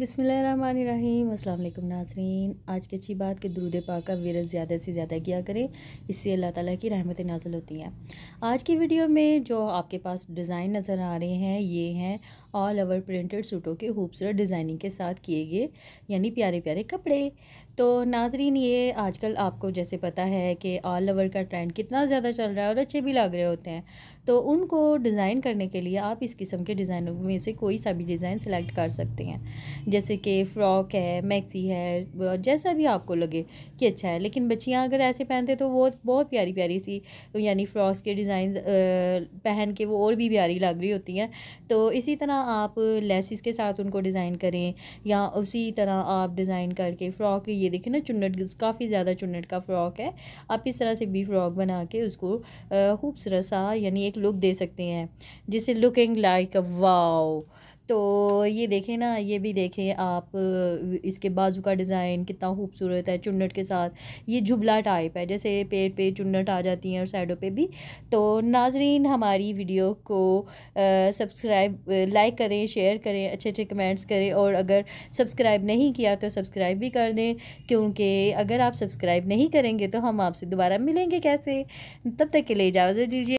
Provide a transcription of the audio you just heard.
बिसमीम अल्लाम नाजरीन आज की अच्छी बात कि दरूद पाक का विरत ज़्यादा से ज़्यादा किया करें इससे अल्लाह ताला की रहमत नाजल होती हैं आज की वीडियो में जो आपके पास डिज़ाइन नज़र आ रहे हैं ये हैं ऑल ओवर प्रिंटेड सूटों के खूबसूरत डिज़ाइनिंग के साथ किए गए यानी प्यारे प्यारे कपड़े तो नाजरीन ये आजकल आपको जैसे पता है कि ऑल ओवर का ट्रेंड कितना ज़्यादा चल रहा है और अच्छे भी लग रहे होते हैं तो उनको डिज़ाइन करने के लिए आप इस किस्म के डिज़ाइनों में से कोई सा भी डिज़ाइन सेलेक्ट कर सकते हैं जैसे कि फ़्रॉक है मैक्सी है जैसा भी आपको लगे कि अच्छा है लेकिन बच्चियाँ अगर ऐसे पहनते तो वो बहुत प्यारी प्यारी सी यानी फ्रॉक्स के डिज़ाइन पहन के वो और भी प्यारी लग रही होती हैं तो इसी तरह आप लेसिस के साथ उनको डिज़ाइन करें या उसी तरह आप डिज़ाइन करके फ़्रॉक ये देखें ना चुनट काफ़ी ज़्यादा चुनट का फ़्रॉक है आप इस तरह से भी फ़्रॉक बना के उसको खूबसूरत सा यानी एक लुक दे सकते हैं जिसे लुकिंग लाइक वाओ तो ये देखें ना ये भी देखें आप इसके बाजू का डिज़ाइन कितना खूबसूरत है चुन्नट के साथ ये झुबला टाइप है जैसे पेड़ पे चुन्नट आ जाती हैं और साइडों पे भी तो नाजरीन हमारी वीडियो को सब्सक्राइब लाइक करें शेयर करें अच्छे अच्छे कमेंट्स करें और अगर सब्सक्राइब नहीं किया तो सब्सक्राइब भी कर दें क्योंकि अगर आप सब्सक्राइब नहीं करेंगे तो हम आपसे दोबारा मिलेंगे कैसे तब तक के लिए इजाज़त दीजिए